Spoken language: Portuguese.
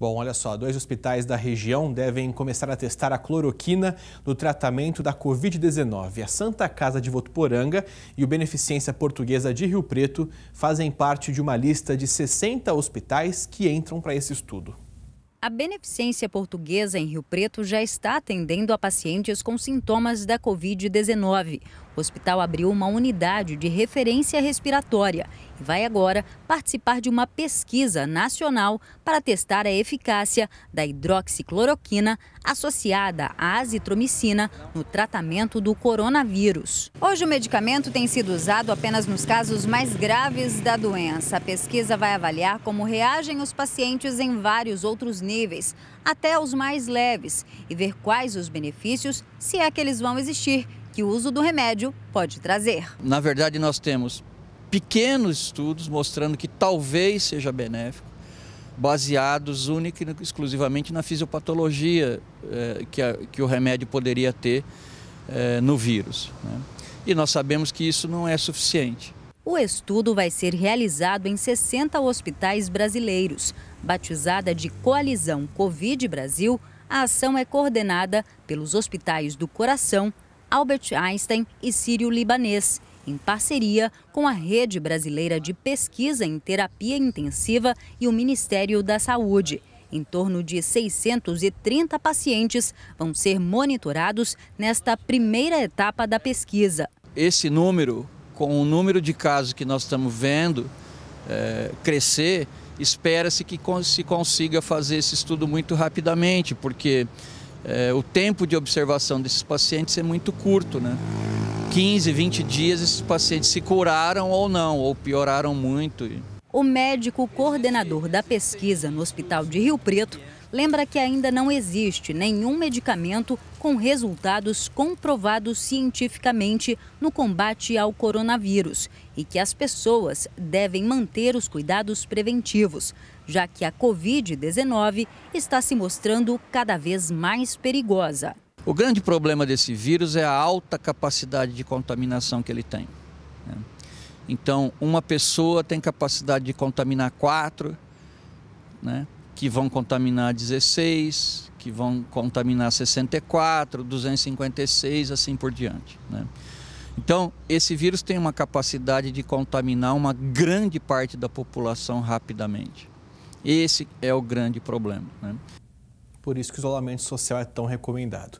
Bom, olha só, dois hospitais da região devem começar a testar a cloroquina no tratamento da Covid-19. A Santa Casa de Votuporanga e o Beneficência Portuguesa de Rio Preto fazem parte de uma lista de 60 hospitais que entram para esse estudo. A Beneficência Portuguesa em Rio Preto já está atendendo a pacientes com sintomas da Covid-19. O hospital abriu uma unidade de referência respiratória e vai agora participar de uma pesquisa nacional para testar a eficácia da hidroxicloroquina associada à azitromicina no tratamento do coronavírus. Hoje o medicamento tem sido usado apenas nos casos mais graves da doença. A pesquisa vai avaliar como reagem os pacientes em vários outros níveis, até os mais leves, e ver quais os benefícios, se é que eles vão existir que o uso do remédio pode trazer. Na verdade, nós temos pequenos estudos mostrando que talvez seja benéfico, baseados única e exclusivamente na fisiopatologia eh, que, a, que, o remédio poderia ter eh, no vírus. Né? E nós sabemos que isso não é suficiente. O estudo vai ser realizado em 60 hospitais brasileiros. Batizada de Coalizão Covid Brasil, a ação é coordenada pelos hospitais do coração, Albert Einstein e Sírio Libanês, em parceria com a Rede Brasileira de Pesquisa em Terapia Intensiva e o Ministério da Saúde. Em torno de 630 pacientes vão ser monitorados nesta primeira etapa da pesquisa. Esse número, com o número de casos que nós estamos vendo é, crescer, espera-se que se consiga fazer esse estudo muito rapidamente, porque é, o tempo de observação desses pacientes é muito curto, né? 15, 20 dias esses pacientes se curaram ou não, ou pioraram muito. O médico coordenador da pesquisa no Hospital de Rio Preto lembra que ainda não existe nenhum medicamento com resultados comprovados cientificamente no combate ao coronavírus e que as pessoas devem manter os cuidados preventivos, já que a Covid-19 está se mostrando cada vez mais perigosa. O grande problema desse vírus é a alta capacidade de contaminação que ele tem. Né? Então, uma pessoa tem capacidade de contaminar quatro, né? que vão contaminar 16, que vão contaminar 64, 256, assim por diante. Né? Então, esse vírus tem uma capacidade de contaminar uma grande parte da população rapidamente. Esse é o grande problema. Né? Por isso que o isolamento social é tão recomendado.